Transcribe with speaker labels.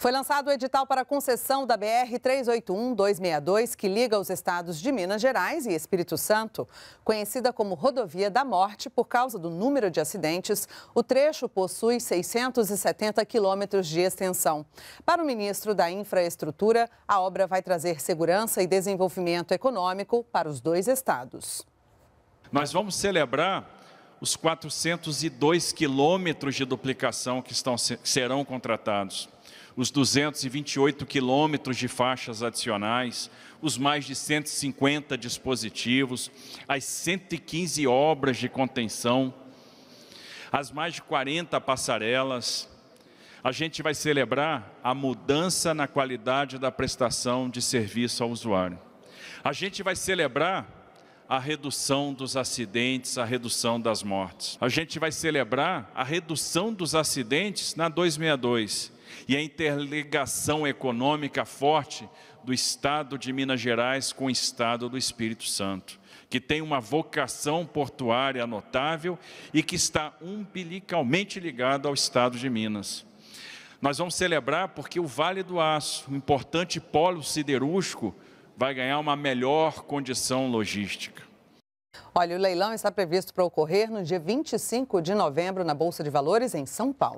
Speaker 1: Foi lançado o edital para concessão da BR 381-262, que liga os estados de Minas Gerais e Espírito Santo. Conhecida como Rodovia da Morte por causa do número de acidentes, o trecho possui 670 quilômetros de extensão. Para o ministro da Infraestrutura, a obra vai trazer segurança e desenvolvimento econômico para os dois estados.
Speaker 2: Nós vamos celebrar os 402 quilômetros de duplicação que, estão, que serão contratados os 228 quilômetros de faixas adicionais, os mais de 150 dispositivos, as 115 obras de contenção, as mais de 40 passarelas. A gente vai celebrar a mudança na qualidade da prestação de serviço ao usuário. A gente vai celebrar a redução dos acidentes, a redução das mortes. A gente vai celebrar a redução dos acidentes na 262 e a interligação econômica forte do Estado de Minas Gerais com o Estado do Espírito Santo, que tem uma vocação portuária notável e que está umbilicalmente ligado ao Estado de Minas. Nós vamos celebrar porque o Vale do Aço, um importante polo siderúrgico, vai ganhar uma melhor condição logística.
Speaker 1: Olha, o leilão está previsto para ocorrer no dia 25 de novembro na Bolsa de Valores, em São Paulo.